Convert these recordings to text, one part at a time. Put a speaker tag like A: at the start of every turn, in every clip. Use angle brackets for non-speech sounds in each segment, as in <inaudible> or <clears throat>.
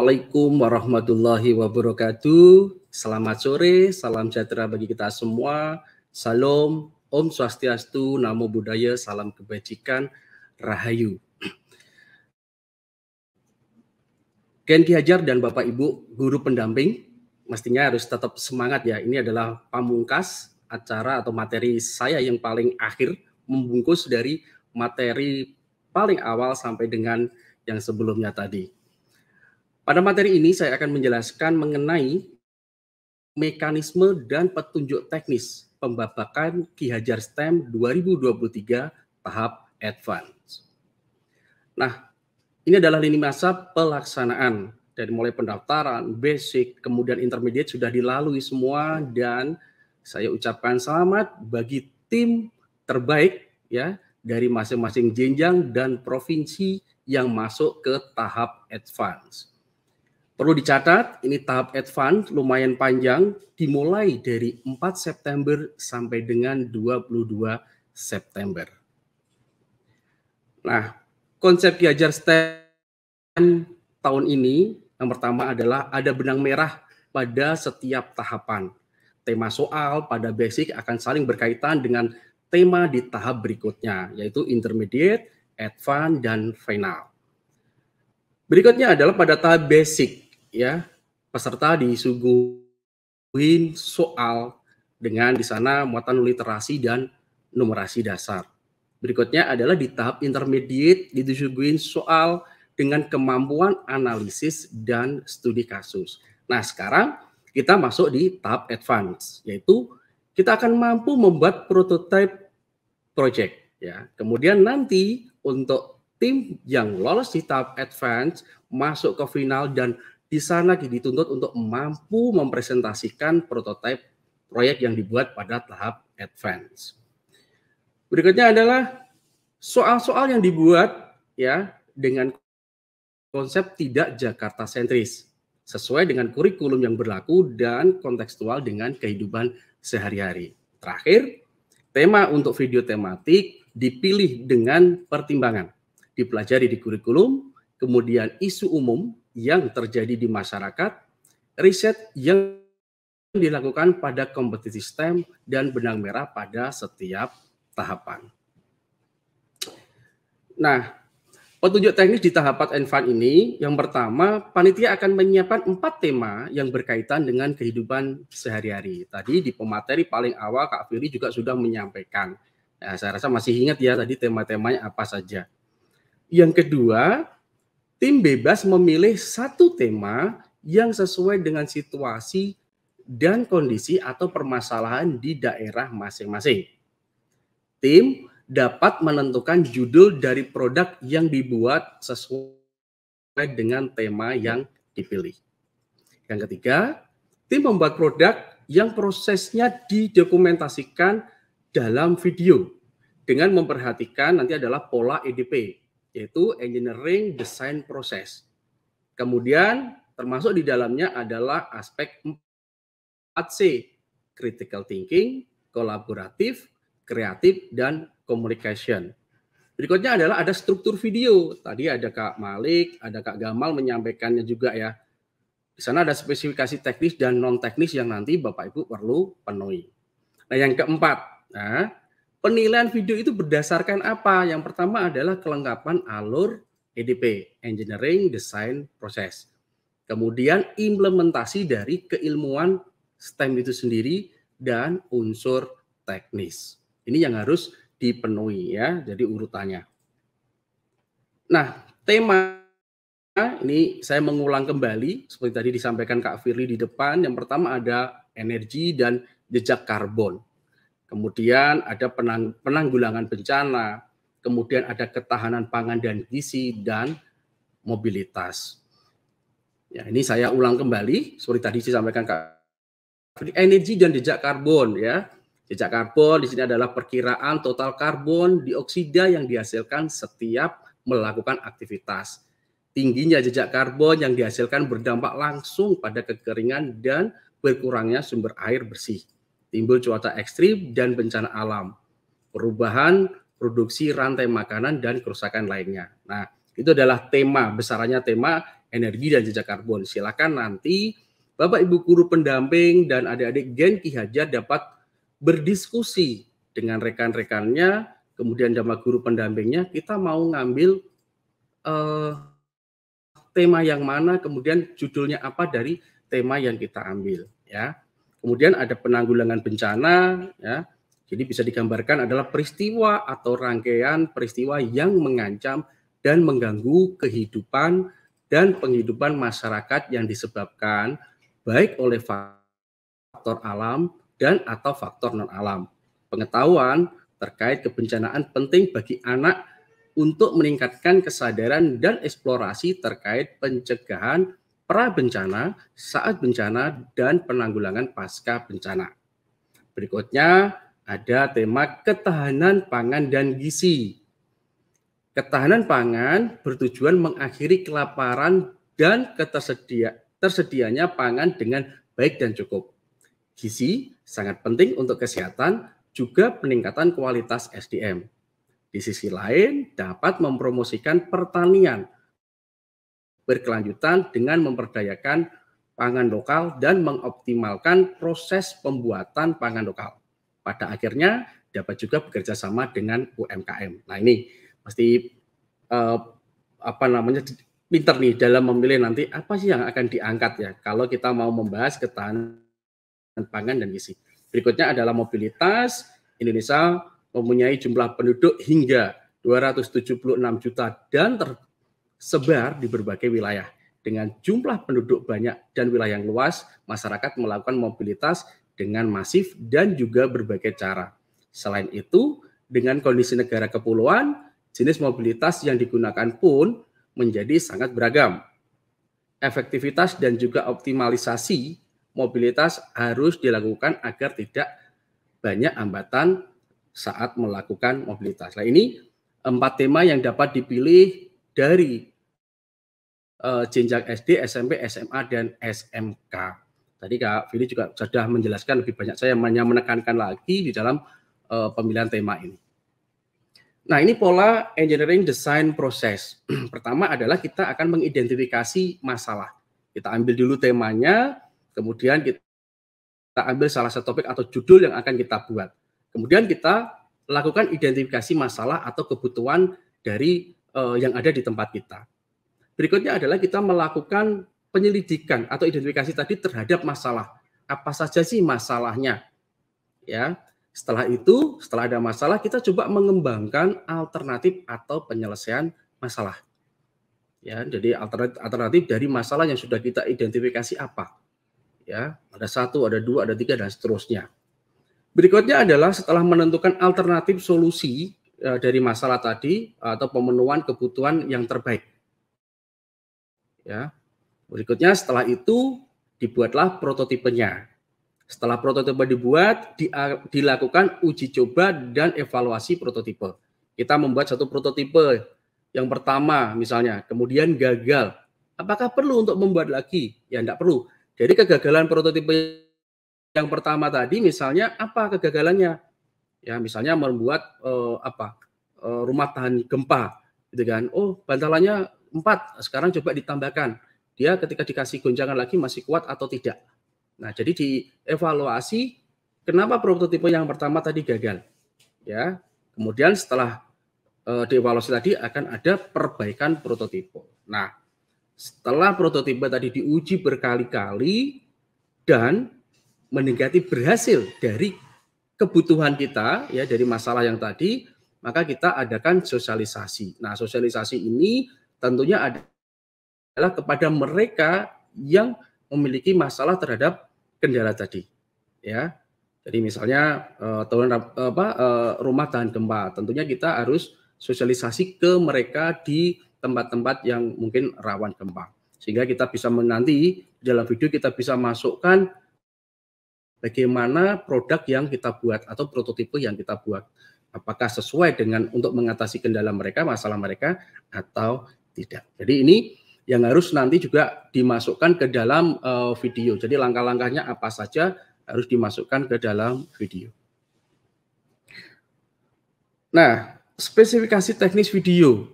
A: Assalamualaikum warahmatullahi wabarakatuh. Selamat sore, salam sejahtera bagi kita semua. Salam, Om Swastiastu, Namo Buddhaya, salam kebajikan, Rahayu. Ken Ki Hajar dan Bapak Ibu guru pendamping mestinya harus tetap semangat ya. Ini adalah pamungkas acara atau materi saya yang paling akhir membungkus dari materi paling awal sampai dengan yang sebelumnya tadi. Pada materi ini saya akan menjelaskan mengenai mekanisme dan petunjuk teknis pembabakan Ki Hajar STEM 2023 tahap advance. Nah, ini adalah lini masa pelaksanaan dari mulai pendaftaran, basic, kemudian intermediate sudah dilalui semua dan saya ucapkan selamat bagi tim terbaik ya dari masing-masing jenjang dan provinsi yang masuk ke tahap advance. Perlu dicatat, ini tahap advance lumayan panjang, dimulai dari 4 September sampai dengan 22 September. Nah, konsep diajar STEM tahun ini, yang pertama adalah ada benang merah pada setiap tahapan. Tema soal pada basic akan saling berkaitan dengan tema di tahap berikutnya, yaitu intermediate, advance, dan final. Berikutnya adalah pada tahap basic ya peserta disuguhin soal dengan di sana muatan literasi dan numerasi dasar. Berikutnya adalah di tahap intermediate disuguhin soal dengan kemampuan analisis dan studi kasus. Nah, sekarang kita masuk di tahap advance yaitu kita akan mampu membuat prototype project ya. Kemudian nanti untuk tim yang lolos di tahap advance masuk ke final dan di sana dituntut untuk mampu mempresentasikan prototipe proyek yang dibuat pada tahap advance. Berikutnya adalah soal-soal yang dibuat ya dengan konsep tidak Jakarta sentris sesuai dengan kurikulum yang berlaku dan kontekstual dengan kehidupan sehari-hari. Terakhir, tema untuk video tematik dipilih dengan pertimbangan, dipelajari di kurikulum, kemudian isu umum yang terjadi di masyarakat, riset yang dilakukan pada kompetisi STEM dan benang merah pada setiap tahapan. Nah, petunjuk teknis di tahapan Envan ini, yang pertama, panitia akan menyiapkan empat tema yang berkaitan dengan kehidupan sehari-hari. Tadi di pemateri paling awal Kak Firly juga sudah menyampaikan. Nah, saya rasa masih ingat ya tadi tema-temanya apa saja. Yang kedua, tim bebas memilih satu tema yang sesuai dengan situasi dan kondisi atau permasalahan di daerah masing-masing. Tim dapat menentukan judul dari produk yang dibuat sesuai dengan tema yang dipilih. Yang ketiga, tim membuat produk yang prosesnya didokumentasikan dalam video dengan memperhatikan nanti adalah pola EDP yaitu engineering design process. Kemudian termasuk di dalamnya adalah aspek 4C, critical thinking, kolaboratif, kreatif, dan communication. Berikutnya adalah ada struktur video. Tadi ada Kak Malik, ada Kak Gamal menyampaikannya juga ya. Di sana ada spesifikasi teknis dan non teknis yang nanti Bapak Ibu perlu penuhi. Nah yang keempat, nah, penilaian video itu berdasarkan apa? Yang pertama adalah kelengkapan alur EDP, Engineering Design Process. Kemudian implementasi dari keilmuan STEM itu sendiri dan unsur teknis. Ini yang harus dipenuhi ya, jadi urutannya. Nah, tema ini saya mengulang kembali seperti tadi disampaikan Kak Firly di depan. Yang pertama ada energi dan jejak karbon kemudian ada penang penanggulangan bencana, kemudian ada ketahanan pangan dan gizi dan mobilitas. Ya, ini saya ulang kembali seperti tadi disampaikan Kak. Energi dan jejak karbon ya. Jejak karbon di sini adalah perkiraan total karbon dioksida yang dihasilkan setiap melakukan aktivitas. Tingginya jejak karbon yang dihasilkan berdampak langsung pada kekeringan dan berkurangnya sumber air bersih timbul cuaca ekstrim dan bencana alam, perubahan produksi rantai makanan dan kerusakan lainnya. Nah, itu adalah tema besarnya tema energi dan jejak karbon. Silakan nanti Bapak Ibu guru pendamping dan adik-adik Gen Ki Hajar dapat berdiskusi dengan rekan-rekannya, kemudian sama guru pendampingnya, kita mau ngambil uh, tema yang mana, kemudian judulnya apa dari tema yang kita ambil, ya. Kemudian ada penanggulangan bencana, ya. Jadi bisa digambarkan adalah peristiwa atau rangkaian peristiwa yang mengancam dan mengganggu kehidupan dan penghidupan masyarakat yang disebabkan baik oleh faktor alam dan atau faktor non alam. Pengetahuan terkait kebencanaan penting bagi anak untuk meningkatkan kesadaran dan eksplorasi terkait pencegahan pra bencana, saat bencana, dan penanggulangan pasca bencana. Berikutnya ada tema ketahanan pangan dan gizi. Ketahanan pangan bertujuan mengakhiri kelaparan dan ketersedia tersedianya pangan dengan baik dan cukup. Gizi sangat penting untuk kesehatan juga peningkatan kualitas SDM. Di sisi lain, dapat mempromosikan pertanian berkelanjutan dengan memperdayakan pangan lokal dan mengoptimalkan proses pembuatan pangan lokal. Pada akhirnya dapat juga bekerja sama dengan UMKM. Nah ini pasti eh, apa namanya pinter nih dalam memilih nanti apa sih yang akan diangkat ya kalau kita mau membahas ketahanan pangan dan gizi. Berikutnya adalah mobilitas. Indonesia mempunyai jumlah penduduk hingga 276 juta dan ter sebar di berbagai wilayah. Dengan jumlah penduduk banyak dan wilayah yang luas, masyarakat melakukan mobilitas dengan masif dan juga berbagai cara. Selain itu, dengan kondisi negara kepulauan, jenis mobilitas yang digunakan pun menjadi sangat beragam. Efektivitas dan juga optimalisasi mobilitas harus dilakukan agar tidak banyak hambatan saat melakukan mobilitas. Nah, ini empat tema yang dapat dipilih dari uh, jenjang SD, SMP, SMA, dan SMK. Tadi Kak Fili juga sudah menjelaskan lebih banyak. Saya hanya menekankan lagi di dalam uh, pemilihan tema ini. Nah, ini pola engineering design proses. <clears throat> Pertama adalah kita akan mengidentifikasi masalah. Kita ambil dulu temanya, kemudian kita ambil salah satu topik atau judul yang akan kita buat. Kemudian kita lakukan identifikasi masalah atau kebutuhan dari uh, yang ada di tempat kita. Berikutnya adalah kita melakukan penyelidikan atau identifikasi tadi terhadap masalah. Apa saja sih masalahnya? Ya. Setelah itu, setelah ada masalah, kita coba mengembangkan alternatif atau penyelesaian masalah. Ya, jadi alternatif, alternatif dari masalah yang sudah kita identifikasi apa? Ya, ada satu, ada dua, ada tiga, dan seterusnya. Berikutnya adalah setelah menentukan alternatif solusi eh, dari masalah tadi atau pemenuhan kebutuhan yang terbaik Ya. Berikutnya setelah itu dibuatlah prototipenya. Setelah prototipe dibuat, dilakukan uji coba dan evaluasi prototipe. Kita membuat satu prototipe yang pertama misalnya, kemudian gagal. Apakah perlu untuk membuat lagi? Ya tidak perlu. Jadi kegagalan prototipe yang pertama tadi misalnya apa kegagalannya ya misalnya membuat uh, apa uh, rumah tahan gempa gitu kan oh bantalannya 4 sekarang coba ditambahkan dia ketika dikasih goncangan lagi masih kuat atau tidak. Nah, jadi dievaluasi kenapa prototipe yang pertama tadi gagal. Ya. Kemudian setelah e, dievaluasi tadi akan ada perbaikan prototipe. Nah, setelah prototipe tadi diuji berkali-kali dan mendekati berhasil dari kebutuhan kita ya dari masalah yang tadi, maka kita adakan sosialisasi. Nah, sosialisasi ini tentunya adalah kepada mereka yang memiliki masalah terhadap kendala tadi ya jadi misalnya uh, eh, tahun apa uh, rumah tahan gempa tentunya kita harus sosialisasi ke mereka di tempat-tempat yang mungkin rawan gempa sehingga kita bisa menanti dalam video kita bisa masukkan bagaimana produk yang kita buat atau prototipe yang kita buat apakah sesuai dengan untuk mengatasi kendala mereka masalah mereka atau tidak. Jadi ini yang harus nanti juga dimasukkan ke dalam uh, video. Jadi langkah-langkahnya apa saja harus dimasukkan ke dalam video. Nah, spesifikasi teknis video.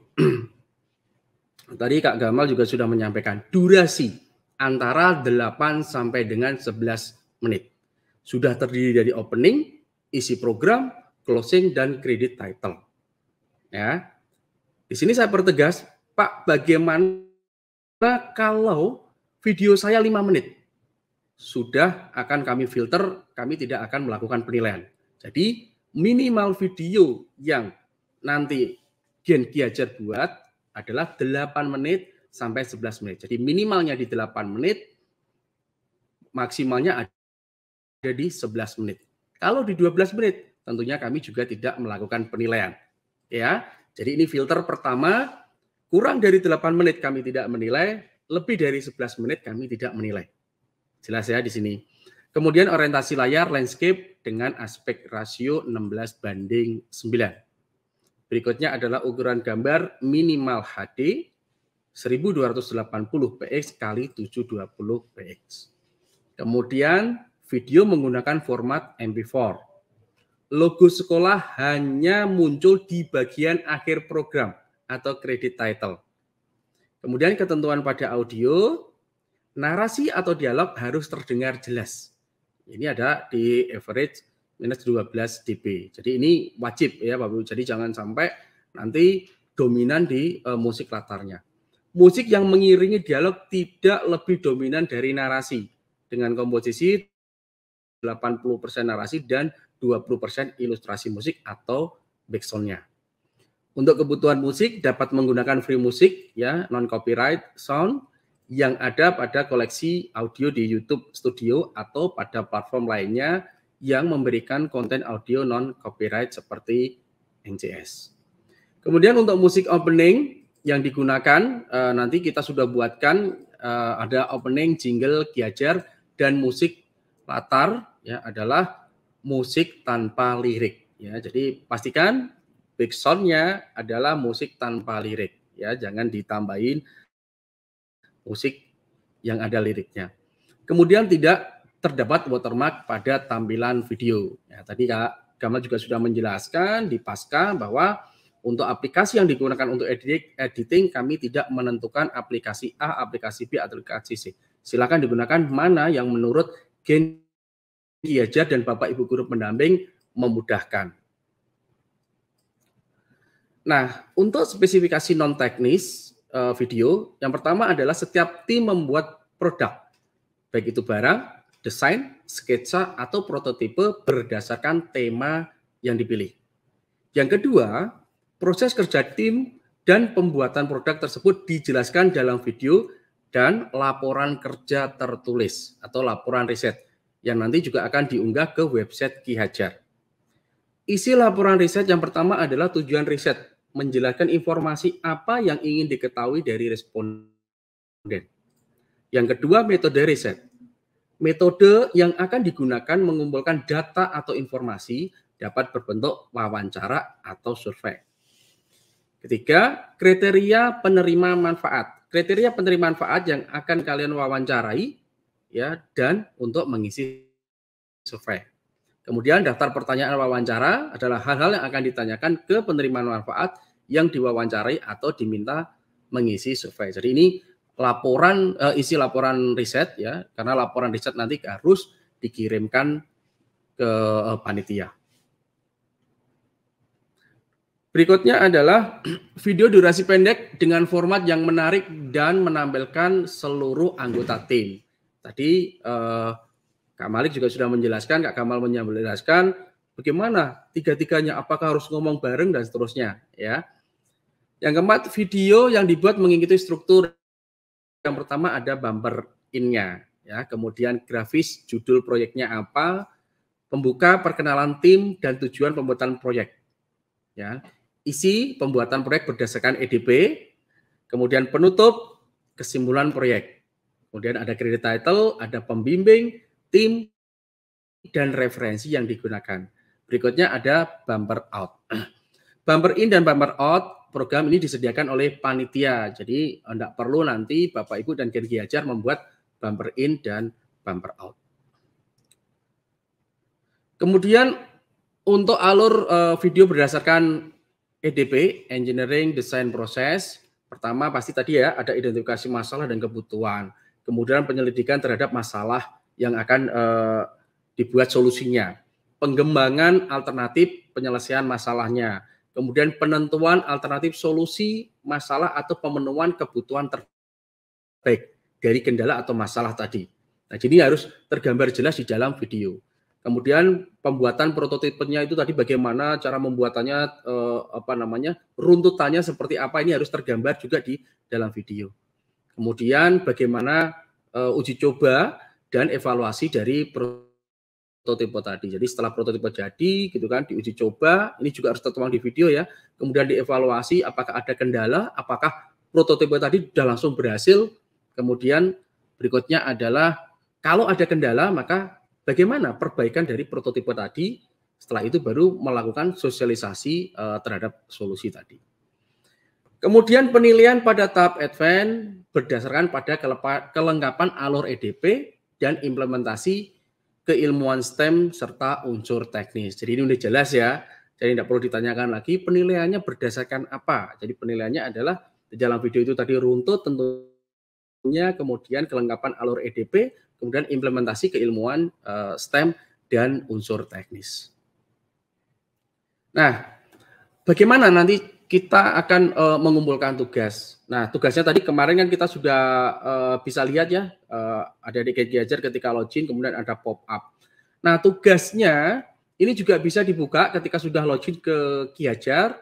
A: <clears throat> Tadi Kak Gamal juga sudah menyampaikan durasi antara 8 sampai dengan 11 menit. Sudah terdiri dari opening, isi program, closing dan kredit title. Ya. Di sini saya pertegas Pak, bagaimana kalau video saya 5 menit? Sudah akan kami filter, kami tidak akan melakukan penilaian. Jadi minimal video yang nanti Gen Kiajar buat adalah 8 menit sampai 11 menit. Jadi minimalnya di 8 menit, maksimalnya ada di 11 menit. Kalau di 12 menit, tentunya kami juga tidak melakukan penilaian. Ya, jadi ini filter pertama Kurang dari 8 menit kami tidak menilai, lebih dari 11 menit kami tidak menilai. Jelas ya di sini. Kemudian orientasi layar landscape dengan aspek rasio 16 banding 9. Berikutnya adalah ukuran gambar minimal HD 1280px kali 720px. Kemudian video menggunakan format MP4. Logo sekolah hanya muncul di bagian akhir program atau kredit title. Kemudian ketentuan pada audio, narasi atau dialog harus terdengar jelas. Ini ada di average minus 12 dB. Jadi ini wajib ya Pak Ibu. Jadi jangan sampai nanti dominan di uh, musik latarnya. Musik yang mengiringi dialog tidak lebih dominan dari narasi dengan komposisi 80% narasi dan 20% ilustrasi musik atau backsoundnya. Untuk kebutuhan musik dapat menggunakan free musik, ya non copyright sound yang ada pada koleksi audio di YouTube Studio atau pada platform lainnya yang memberikan konten audio non copyright seperti NCS. Kemudian untuk musik opening yang digunakan eh, nanti kita sudah buatkan eh, ada opening jingle kiajar dan musik latar ya adalah musik tanpa lirik ya. Jadi pastikan Big soundnya adalah musik tanpa lirik, ya jangan ditambahin musik yang ada liriknya. Kemudian tidak terdapat watermark pada tampilan video. Ya, tadi Kak Gamal juga sudah menjelaskan di pasca bahwa untuk aplikasi yang digunakan untuk editing, kami tidak menentukan aplikasi A, aplikasi B, atau aplikasi C. Silakan digunakan mana yang menurut Gen Diajar dan Bapak Ibu Guru Pendamping memudahkan. Nah, untuk spesifikasi non teknis uh, eh, video, yang pertama adalah setiap tim membuat produk, baik itu barang, desain, sketsa, atau prototipe berdasarkan tema yang dipilih. Yang kedua, proses kerja tim dan pembuatan produk tersebut dijelaskan dalam video dan laporan kerja tertulis atau laporan riset yang nanti juga akan diunggah ke website Ki Hajar. Isi laporan riset yang pertama adalah tujuan riset menjelaskan informasi apa yang ingin diketahui dari responden. Yang kedua, metode riset. Metode yang akan digunakan mengumpulkan data atau informasi dapat berbentuk wawancara atau survei. Ketiga, kriteria penerima manfaat. Kriteria penerima manfaat yang akan kalian wawancarai ya dan untuk mengisi survei. Kemudian daftar pertanyaan wawancara adalah hal-hal yang akan ditanyakan ke penerima manfaat yang diwawancarai atau diminta mengisi survei. Jadi ini laporan uh, isi laporan riset ya, karena laporan riset nanti harus dikirimkan ke uh, panitia. Berikutnya adalah <clears throat> video durasi pendek dengan format yang menarik dan menampilkan seluruh anggota tim. Tadi eh, Kak Malik juga sudah menjelaskan, Kak Kamal menjelaskan bagaimana tiga-tiganya apakah harus ngomong bareng dan seterusnya ya yang keempat, video yang dibuat mengikuti struktur. Yang pertama ada bumper in-nya, ya. Kemudian grafis, judul proyeknya apa, pembuka, perkenalan tim dan tujuan pembuatan proyek. Ya. Isi pembuatan proyek berdasarkan EDP, kemudian penutup, kesimpulan proyek. Kemudian ada credit title, ada pembimbing, tim dan referensi yang digunakan. Berikutnya ada bumper out. <clears throat> Bumper in dan bumper out program ini disediakan oleh panitia. Jadi tidak perlu nanti Bapak Ibu dan kiri Hajar membuat bumper in dan bumper out. Kemudian untuk alur eh, video berdasarkan EDP, Engineering Design Process, pertama pasti tadi ya ada identifikasi masalah dan kebutuhan. Kemudian penyelidikan terhadap masalah yang akan eh, dibuat solusinya. Pengembangan alternatif penyelesaian masalahnya kemudian penentuan alternatif solusi masalah atau pemenuhan kebutuhan terbaik dari kendala atau masalah tadi. Nah, jadi harus tergambar jelas di dalam video. Kemudian pembuatan prototipenya itu tadi bagaimana cara membuatannya eh, apa namanya? runtutannya seperti apa ini harus tergambar juga di dalam video. Kemudian bagaimana eh, uji coba dan evaluasi dari prototipe tadi. Jadi setelah prototipe jadi gitu kan diuji coba, ini juga harus tertuang di video ya. Kemudian dievaluasi apakah ada kendala, apakah prototipe tadi sudah langsung berhasil. Kemudian berikutnya adalah kalau ada kendala maka bagaimana perbaikan dari prototipe tadi. Setelah itu baru melakukan sosialisasi uh, terhadap solusi tadi. Kemudian penilaian pada tahap advance berdasarkan pada kelengkapan alur EDP dan implementasi keilmuan STEM serta unsur teknis. Jadi ini udah jelas ya. Jadi tidak perlu ditanyakan lagi penilaiannya berdasarkan apa. Jadi penilaiannya adalah di dalam video itu tadi runtut tentunya kemudian kelengkapan alur EDP, kemudian implementasi keilmuan eh, STEM dan unsur teknis. Nah, bagaimana nanti kita akan uh, mengumpulkan tugas. Nah, tugasnya tadi kemarin kan kita sudah uh, bisa lihat ya, uh, ada di Gadget ketika login, kemudian ada pop up. Nah, tugasnya ini juga bisa dibuka ketika sudah login ke Kiajar.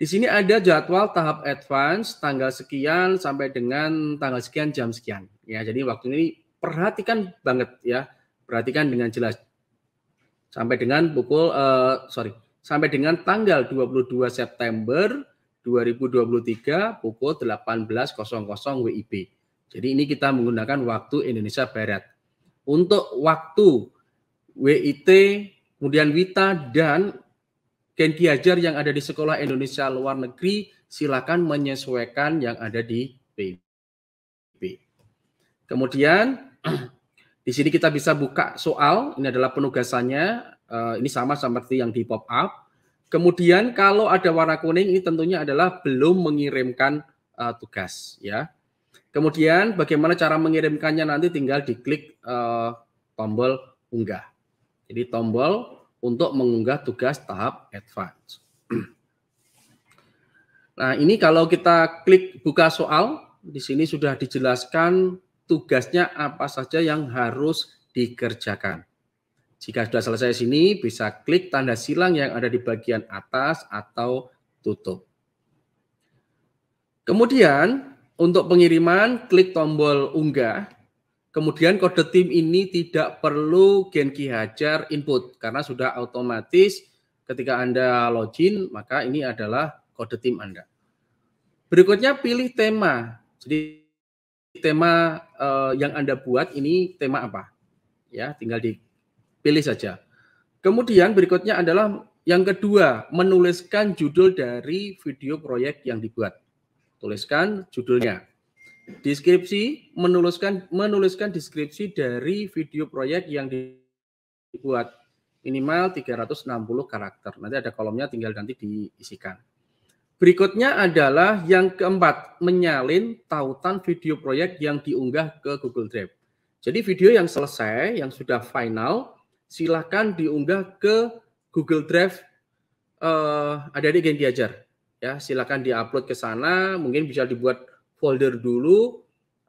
A: Di sini ada jadwal tahap advance tanggal sekian sampai dengan tanggal sekian jam sekian. Ya, jadi waktu ini perhatikan banget ya. Perhatikan dengan jelas. Sampai dengan pukul uh, sorry, sampai dengan tanggal 22 September 2023 pukul 18.00 WIB. Jadi ini kita menggunakan waktu Indonesia Barat. Untuk waktu WIT, kemudian WITA dan Gen Hajar yang ada di Sekolah Indonesia Luar Negeri silakan menyesuaikan yang ada di PIB. Kemudian <clears throat> di sini kita bisa buka soal, ini adalah penugasannya Uh, ini sama seperti yang di pop up. Kemudian kalau ada warna kuning ini tentunya adalah belum mengirimkan uh, tugas ya. Kemudian bagaimana cara mengirimkannya nanti tinggal diklik uh, tombol unggah. Jadi tombol untuk mengunggah tugas tahap advance. <clears throat> Nah, ini kalau kita klik buka soal, di sini sudah dijelaskan tugasnya apa saja yang harus dikerjakan. Jika sudah selesai sini, bisa klik tanda silang yang ada di bagian atas atau tutup. Kemudian, untuk pengiriman, klik tombol unggah. Kemudian kode tim ini tidak perlu Genki Hajar input, karena sudah otomatis ketika Anda login, maka ini adalah kode tim Anda. Berikutnya pilih tema. Jadi tema eh, yang Anda buat ini tema apa? Ya, tinggal di Pilih saja. Kemudian berikutnya adalah yang kedua, menuliskan judul dari video proyek yang dibuat. Tuliskan judulnya. Deskripsi, menuliskan menuliskan deskripsi dari video proyek yang dibuat minimal 360 karakter. Nanti ada kolomnya tinggal nanti diisikan. Berikutnya adalah yang keempat, menyalin tautan video proyek yang diunggah ke Google Drive. Jadi video yang selesai, yang sudah final, silahkan diunggah ke Google Drive uh, eh, di di Gen diajar. Ya, silahkan diupload ke sana. Mungkin bisa dibuat folder dulu,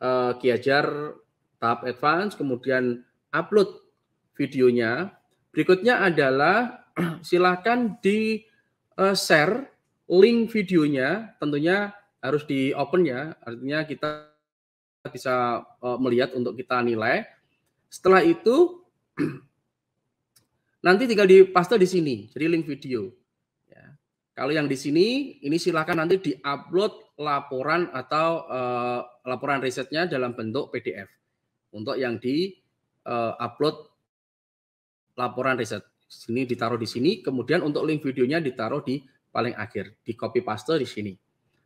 A: uh, eh, Kiajar tahap advance, kemudian upload videonya. Berikutnya adalah <clears throat> silahkan di uh, share link videonya, tentunya harus di open ya, artinya kita bisa uh, melihat untuk kita nilai. Setelah itu <clears throat> Nanti tinggal dipaste di sini, jadi link video. Ya. Kalau yang di sini, ini silakan nanti diupload laporan atau uh, laporan risetnya dalam bentuk PDF. Untuk yang di uh, upload laporan riset. Sini ditaruh di sini, kemudian untuk link videonya ditaruh di paling akhir, di copy paste di sini.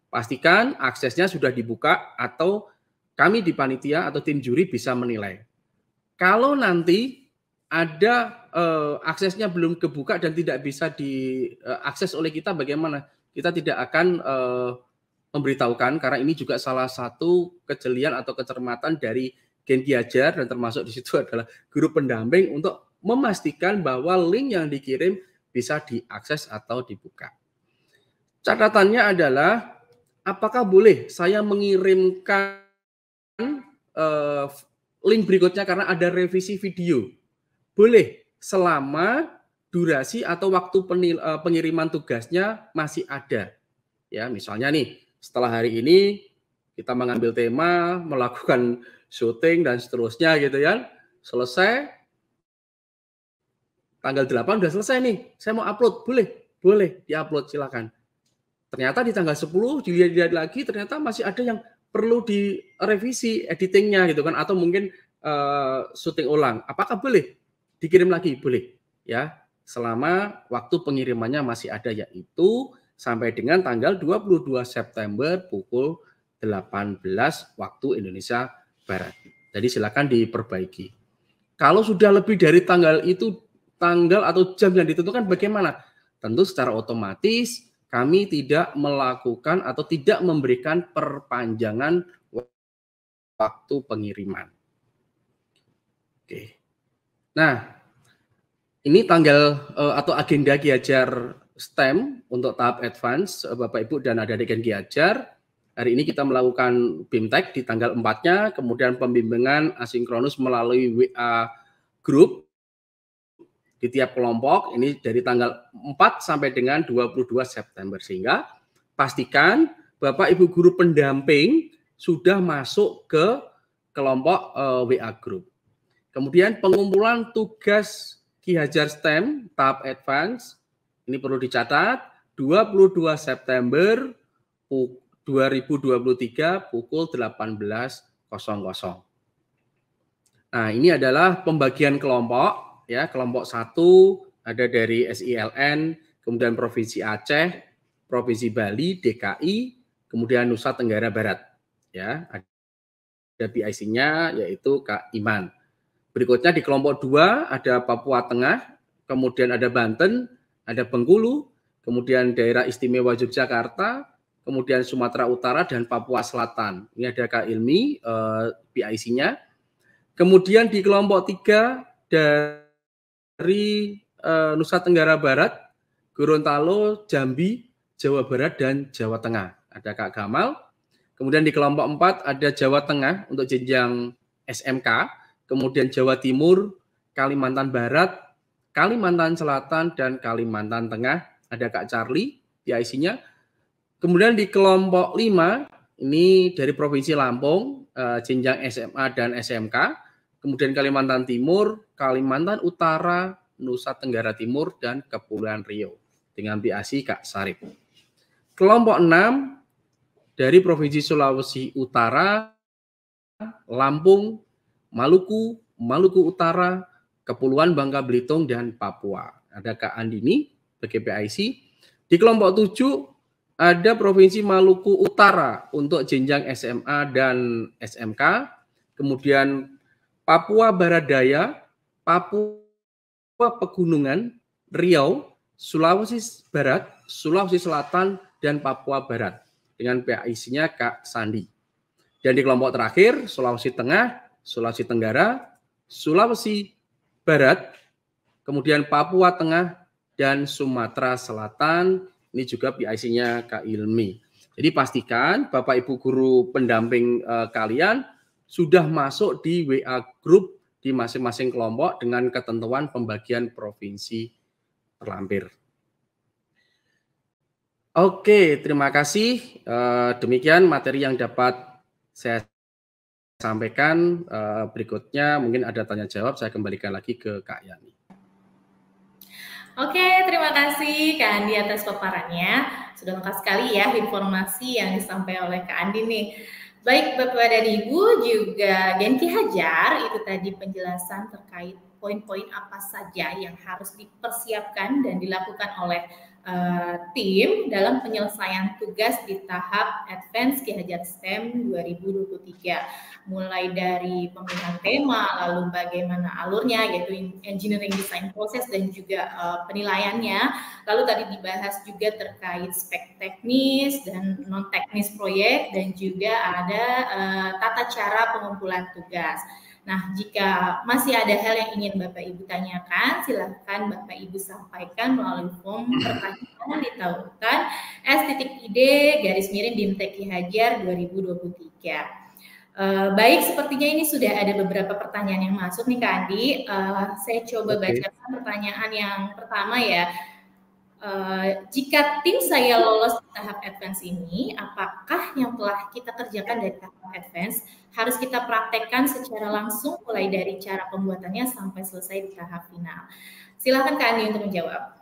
A: Pastikan aksesnya sudah dibuka atau kami di panitia atau tim juri bisa menilai. Kalau nanti ada uh, aksesnya belum kebuka dan tidak bisa diakses eh, uh, oleh kita bagaimana kita tidak akan uh, memberitahukan karena ini juga salah satu kejelian atau kecermatan dari Gen Ajar dan termasuk di situ <laughs> adalah guru pendamping untuk memastikan bahwa link yang dikirim bisa diakses atau dibuka. Catatannya adalah apakah boleh saya mengirimkan uh, link berikutnya karena ada revisi video boleh selama durasi atau waktu penil, eh, pengiriman tugasnya masih ada. Ya, misalnya nih, setelah hari ini kita mengambil tema, <laughs> melakukan syuting dan seterusnya gitu ya. Selesai tanggal 8 udah selesai nih. Saya mau upload, boleh? Boleh, diupload silakan. Ternyata di tanggal 10 dilihat-lihat lagi ternyata masih ada yang perlu direvisi editingnya gitu kan atau mungkin uh, syuting ulang. Apakah boleh? dikirim lagi boleh ya selama waktu pengirimannya masih ada yaitu sampai dengan tanggal 22 September pukul 18 waktu Indonesia Barat. Jadi silakan diperbaiki. Kalau sudah lebih dari tanggal itu tanggal atau jam yang ditentukan bagaimana? Tentu secara otomatis kami tidak melakukan atau tidak memberikan perpanjangan waktu pengiriman. Oke. Nah, ini tanggal uh, atau agenda Ki STEM untuk tahap advance eh, Bapak Ibu dan adik-adik yang Ki Hari ini kita melakukan BIMTEK di tanggal 4-nya, kemudian pembimbingan asinkronus melalui WA group di tiap kelompok ini dari tanggal 4 sampai dengan 22 September sehingga pastikan Bapak Ibu guru pendamping sudah masuk ke kelompok uh, eh, WA group. Kemudian pengumpulan tugas Ki Hajar STEM tahap advance ini perlu dicatat 22 September 2023 pukul 18.00. Nah, ini adalah pembagian kelompok ya, kelompok satu ada dari SILN, kemudian Provinsi Aceh, Provinsi Bali, DKI, kemudian Nusa Tenggara Barat ya. Ada PIC-nya yaitu Kak Iman. Berikutnya di kelompok dua ada Papua Tengah, kemudian ada Banten, ada Bengkulu, kemudian daerah istimewa Yogyakarta, kemudian Sumatera Utara dan Papua Selatan. Ini ada Kak Ilmi, eh, PIC-nya. Kemudian di kelompok tiga dari eh, Nusa Tenggara Barat, Gorontalo, Jambi, Jawa Barat, dan Jawa Tengah. Ada Kak Gamal. Kemudian di kelompok empat ada Jawa Tengah untuk jenjang SMK kemudian Jawa Timur, Kalimantan Barat, Kalimantan Selatan, dan Kalimantan Tengah. Ada Kak Charlie PIC-nya. Ya kemudian di kelompok 5, ini dari Provinsi Lampung, eh, jenjang SMA dan SMK. Kemudian Kalimantan Timur, Kalimantan Utara, Nusa Tenggara Timur, dan Kepulauan Rio. Dengan biasi Kak Sarip. Kelompok 6, dari Provinsi Sulawesi Utara, Lampung, Maluku, Maluku Utara, Kepulauan Bangka Belitung, dan Papua. Ada Kak Andini, PGPIC. Di kelompok tujuh ada Provinsi Maluku Utara untuk jenjang SMA dan SMK. Kemudian Papua Barat Daya, Papua Pegunungan, Riau, Sulawesi Barat, Sulawesi Selatan, dan Papua Barat. Dengan PIC-nya Kak Sandi. Dan di kelompok terakhir, Sulawesi Tengah, Sulawesi Tenggara, Sulawesi Barat, kemudian Papua Tengah, dan Sumatera Selatan. Ini juga PIC-nya Kak Ilmi. Jadi pastikan Bapak Ibu guru pendamping eh, kalian sudah masuk di WA group di masing-masing kelompok dengan ketentuan pembagian provinsi terlampir. Oke, terima kasih. Eh, demikian materi yang dapat saya sampaikan. Eh, berikutnya mungkin ada tanya jawab, saya kembalikan lagi ke Kak Yani.
B: Oke, terima kasih Kak Andi atas paparannya. Sudah lengkap sekali ya informasi yang disampaikan oleh Kak Andi nih. Baik Bapak dan Ibu juga Genki Hajar itu tadi penjelasan terkait poin-poin apa saja yang harus dipersiapkan dan dilakukan oleh uh, tim dalam penyelesaian tugas di tahap Advance Ki Hajar STEM 2023 mulai dari pemilihan tema, lalu bagaimana alurnya, yaitu engineering design proses dan juga uh, penilaiannya. Lalu tadi dibahas juga terkait spek teknis dan non teknis proyek dan juga ada uh, tata cara pengumpulan tugas. Nah, jika masih ada hal yang ingin Bapak Ibu tanyakan, silakan Bapak Ibu sampaikan melalui form pertanyaan di tautan s.id garis miring Dimteki Hajar 2023. Uh, baik, sepertinya ini sudah ada beberapa pertanyaan yang masuk nih Kak Andi. Uh, saya coba okay. bacakan pertanyaan yang pertama ya. Uh, jika tim saya lolos di tahap advance ini, apakah yang telah kita kerjakan dari tahap advance harus kita praktekkan secara langsung mulai dari cara pembuatannya sampai selesai di tahap final? Silahkan Kak Andi untuk menjawab.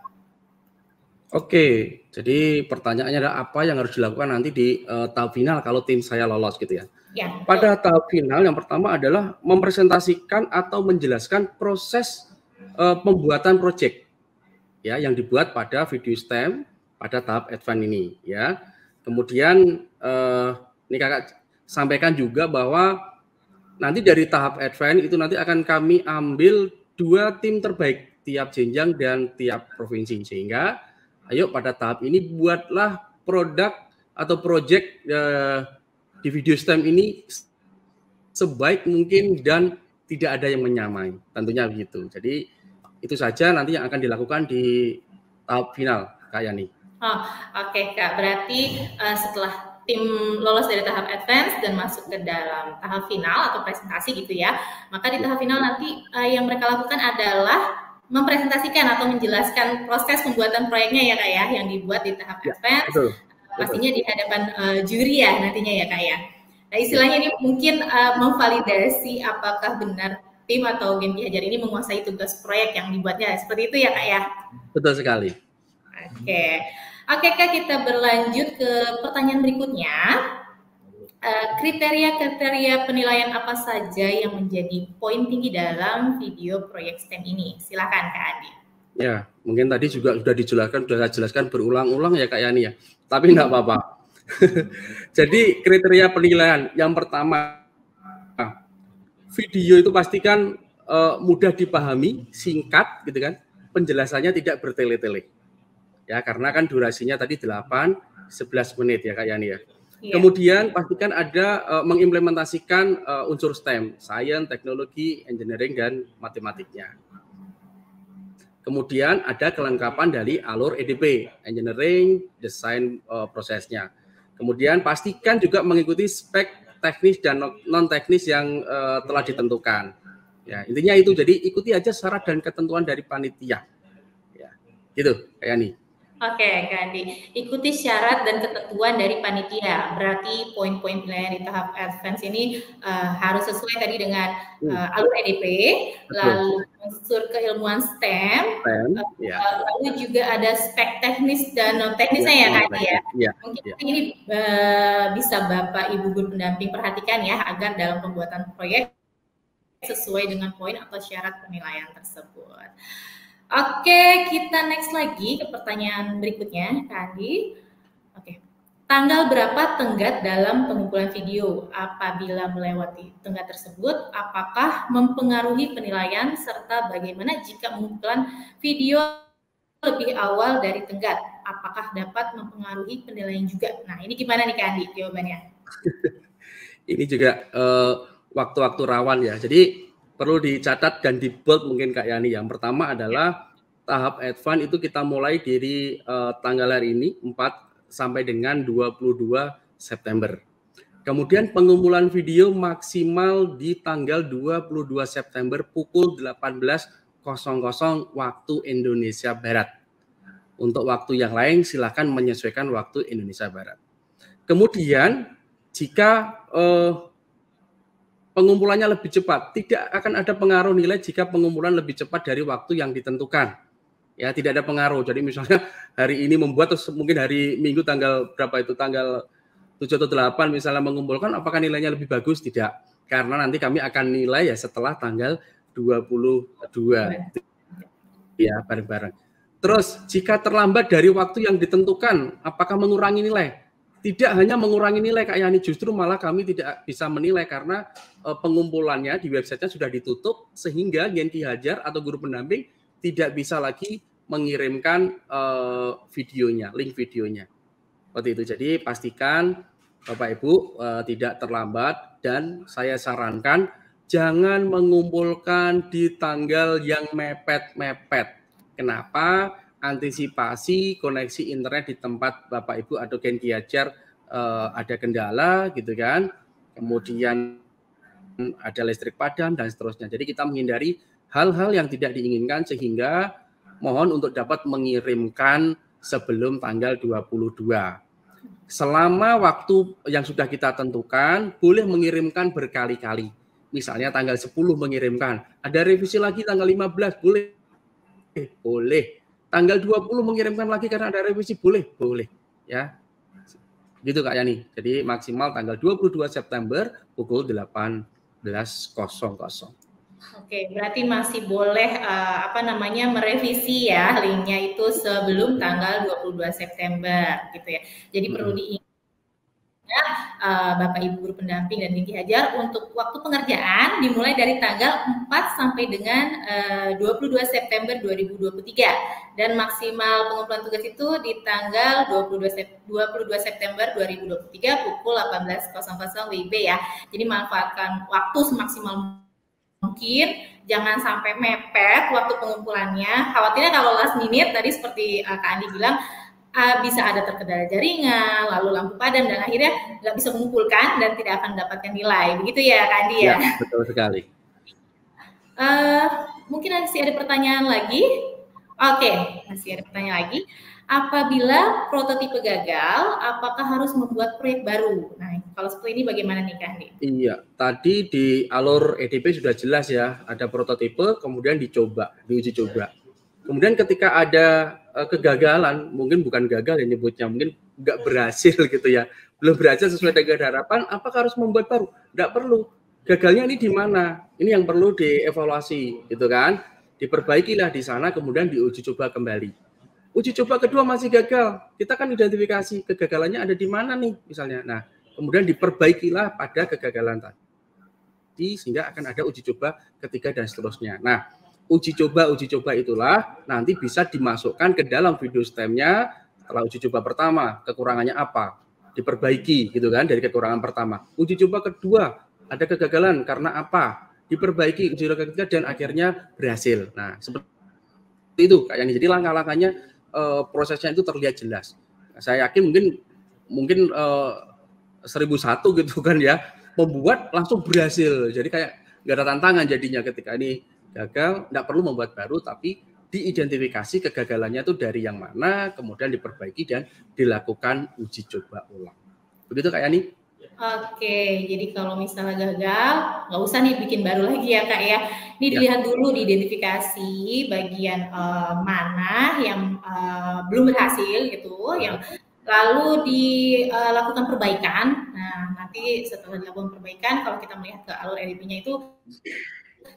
A: Oke, jadi pertanyaannya adalah apa yang harus dilakukan nanti di uh, tahap final kalau tim saya lolos gitu ya? Ya. Pada tahap final yang pertama adalah mempresentasikan atau menjelaskan proses uh, pembuatan proyek ya yang dibuat pada video stem pada tahap advance ini ya. Kemudian uh, ini kakak sampaikan juga bahwa nanti dari tahap advance itu nanti akan kami ambil dua tim terbaik tiap jenjang dan tiap provinsi sehingga ayo pada tahap ini buatlah produk atau proyek uh, eh, di video stem ini sebaik mungkin dan tidak ada yang menyamai. Tentunya begitu. Jadi itu saja nanti yang akan dilakukan di tahap final, Kak Yani.
B: Oh, oke okay, Kak. Berarti uh, setelah tim lolos dari tahap advance dan masuk ke dalam tahap final atau presentasi gitu ya. Maka di iya. tahap final nanti uh, yang mereka lakukan adalah mempresentasikan atau menjelaskan proses pembuatan proyeknya ya kak ya yang dibuat di tahap ya, advance nah, pastinya di hadapan uh, juri ya nantinya ya kak ya nah ya. istilahnya ini mungkin uh, memvalidasi apakah benar tim atau game dihajar ini menguasai tugas proyek yang dibuatnya seperti itu ya kak ya
A: betul sekali oke
B: okay. oke okay, kak kita berlanjut ke pertanyaan berikutnya Eh, kriteria-kriteria penilaian apa saja yang menjadi poin tinggi dalam video proyek STEM ini? Silakan Kak Adi.
A: Ya, mungkin tadi juga sudah dijelaskan, sudah saya jelaskan berulang-ulang ya Kak Yani ya. Tapi enggak hmm. apa-apa. <laughs> Jadi kriteria penilaian yang pertama, video itu pastikan uh, mudah dipahami, singkat gitu kan. Penjelasannya tidak bertele-tele. Ya, karena kan durasinya tadi 8, 11 menit ya Kak Yani ya Yeah. Kemudian pastikan ada uh, mengimplementasikan uh, unsur STEM, science, teknologi, engineering dan matematiknya. Kemudian ada kelengkapan dari alur EDP, engineering, design, uh, eh, prosesnya. Kemudian pastikan juga mengikuti spek teknis dan non teknis yang uh, telah ditentukan. Ya, intinya itu jadi ikuti aja syarat dan ketentuan dari panitia. Ya, gitu kayak nih.
B: Oke, okay, Kandi. Ikuti syarat dan ketentuan dari panitia. Berarti poin-poin penilaian di tahap advance ini uh, harus sesuai tadi dengan uh, alur EDP, lalu unsur keilmuan STEM, STEM uh, ya. lalu juga ada spek teknis dan non teknisnya ya, ya Kandi ya. ya. Mungkin ya. ini uh, bisa Bapak Ibu guru pendamping perhatikan ya agar dalam pembuatan proyek sesuai dengan poin atau syarat penilaian tersebut. Oke, kita next lagi ke pertanyaan berikutnya, Kandi. Oke, tanggal berapa tenggat dalam pengumpulan video? Apabila melewati tenggat tersebut, apakah mempengaruhi penilaian serta bagaimana jika pengumpulan video lebih awal dari tenggat? Apakah dapat mempengaruhi penilaian juga? Nah, ini gimana nih Kandi jawabannya?
A: <laughs> ini juga eh, waktu-waktu uh, rawan ya. Jadi perlu dicatat dan di bold mungkin Kak Yani. Yang pertama adalah tahap advance itu kita mulai dari uh, tanggal hari ini 4 sampai dengan 22 September. Kemudian pengumpulan video maksimal di tanggal 22 September pukul 18.00 waktu Indonesia Barat. Untuk waktu yang lain silahkan menyesuaikan waktu Indonesia Barat. Kemudian jika uh, pengumpulannya lebih cepat. Tidak akan ada pengaruh nilai jika pengumpulan lebih cepat dari waktu yang ditentukan. Ya, tidak ada pengaruh. Jadi misalnya hari ini membuat terus mungkin hari Minggu tanggal berapa itu tanggal 7 atau 8 misalnya mengumpulkan apakah nilainya lebih bagus? Tidak. Karena nanti kami akan nilai ya setelah tanggal 22. Ya, bareng-bareng. Terus jika terlambat dari waktu yang ditentukan, apakah mengurangi nilai? tidak hanya mengurangi nilai Kak Yani, justru malah kami tidak bisa menilai karena uh, pengumpulannya di websitenya sudah ditutup sehingga Genki Hajar atau guru pendamping tidak bisa lagi mengirimkan uh, videonya, link videonya. Seperti itu. Jadi pastikan Bapak Ibu uh, tidak terlambat dan saya sarankan jangan mengumpulkan di tanggal yang mepet-mepet. Kenapa? antisipasi koneksi internet di tempat Bapak Ibu atau Gen Kiajar uh, eh, ada kendala gitu kan. Kemudian ada listrik padam dan seterusnya. Jadi kita menghindari hal-hal yang tidak diinginkan sehingga mohon untuk dapat mengirimkan sebelum tanggal 22. Selama waktu yang sudah kita tentukan boleh mengirimkan berkali-kali. Misalnya tanggal 10 mengirimkan, ada revisi lagi tanggal 15 boleh. boleh Tanggal 20 mengirimkan lagi karena ada revisi boleh, boleh ya. Gitu Kak Yani. Jadi maksimal tanggal 22 September pukul 18.00.
B: Oke, berarti masih boleh uh, apa namanya merevisi ya linknya itu sebelum tanggal 22 September gitu ya. Jadi hmm. perlu diingat uh, Bapak Ibu guru pendamping dan Niki Hajar untuk waktu pengerjaan dimulai dari tanggal 4 sampai dengan eh, uh, 22 September 2023 dan maksimal pengumpulan tugas itu di tanggal 22 Sep 22 September 2023 pukul 18.00 WIB ya. Jadi manfaatkan waktu semaksimal mungkin jangan sampai mepet waktu pengumpulannya khawatirnya kalau last minute tadi seperti uh, Kak Andi bilang uh, bisa ada terkendala jaringan, lalu lampu padam dan akhirnya nggak bisa mengumpulkan dan tidak akan mendapatkan nilai. Begitu ya, Kandi ya? ya betul sekali. Uh, mungkin masih ada pertanyaan lagi. Oke, okay, masih ada pertanyaan lagi. Apabila prototipe gagal, apakah harus membuat proyek baru? Nah, kalau seperti ini bagaimana nih Kandi?
A: Iya, tadi di alur EDP sudah jelas ya, ada prototipe, kemudian dicoba, diuji coba. Kemudian ketika ada Eh, kegagalan mungkin bukan gagal yang nyebutnya mungkin nggak berhasil <laughs> gitu ya belum berhasil sesuai dengan harapan apakah harus membuat baru nggak perlu gagalnya ini di mana ini yang perlu dievaluasi gitu kan diperbaikilah di sana kemudian diuji coba kembali uji coba kedua masih gagal kita kan identifikasi kegagalannya ada di mana nih misalnya nah kemudian diperbaikilah pada kegagalan tadi sehingga akan ada uji coba ketiga dan seterusnya nah uji coba uji coba itulah nanti bisa dimasukkan ke dalam video stemnya kalau uji coba pertama kekurangannya apa diperbaiki gitu kan dari kekurangan pertama uji coba kedua ada kegagalan karena apa diperbaiki uji coba ketiga dan akhirnya berhasil nah seperti itu kayaknya jadi langkah-langkahnya e, prosesnya itu terlihat jelas saya yakin mungkin mungkin e, satu gitu kan ya membuat langsung berhasil jadi kayak nggak ada tantangan jadinya ketika ini gagal, tidak perlu membuat baru, tapi diidentifikasi kegagalannya itu dari yang mana, kemudian diperbaiki dan dilakukan uji coba ulang. Begitu Kak Yani?
B: Oke, jadi kalau misalnya gagal, nggak usah nih bikin baru lagi ya Kak ya. Ini ya. dilihat dulu diidentifikasi bagian uh, mana yang uh, belum berhasil gitu, ya. yang
A: lalu
B: dilakukan eh, perbaikan. Nah, nanti setelah dilakukan perbaikan, kalau kita melihat ke alur RIP-nya itu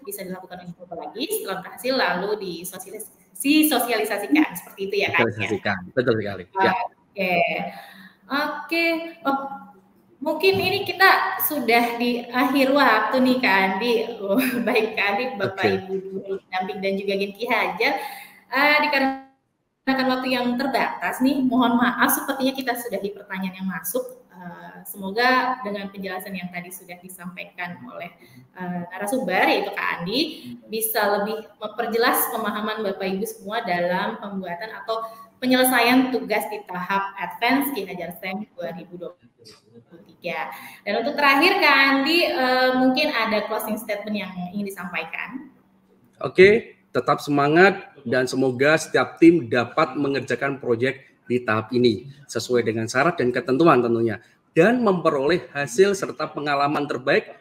B: bisa dilakukan uji coba lagi setelah berhasil lalu disosialisasikan si seperti itu ya kan sosialisasikan
A: ya? betul sekali oke ya.
B: oke okay. oh, mungkin ini kita sudah di akhir waktu nih kak Andi oh, <laughs> baik kak Andi bapak okay. ibu dulu damping dan juga Genki Hajar uh, eh, dikarenakan waktu yang terbatas nih mohon maaf sepertinya kita sudah di pertanyaan yang masuk Eh, semoga dengan penjelasan yang tadi sudah disampaikan oleh uh, narasumber yaitu Kak Andi bisa lebih memperjelas pemahaman Bapak Ibu semua dalam pembuatan atau penyelesaian tugas di tahap advance Ki Hajar Sen 2023. Dan untuk terakhir Kak Andi uh, mungkin ada closing statement yang ingin disampaikan.
A: Oke, tetap semangat dan semoga setiap tim dapat mengerjakan proyek di tahap ini sesuai dengan syarat dan ketentuan tentunya dan memperoleh hasil serta pengalaman terbaik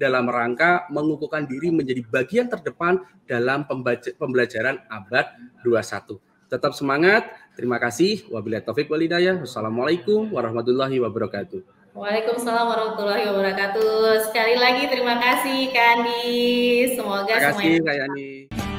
A: dalam rangka mengukuhkan diri menjadi bagian terdepan dalam pembelajaran abad 21. Tetap semangat. Terima kasih. Wabillahi taufik hidayah. Wassalamualaikum warahmatullahi wabarakatuh.
B: Waalaikumsalam warahmatullahi wabarakatuh. Sekali lagi terima kasih Kandi.
A: Semoga terima kasih, semuanya. Terima kasih Kak Yani.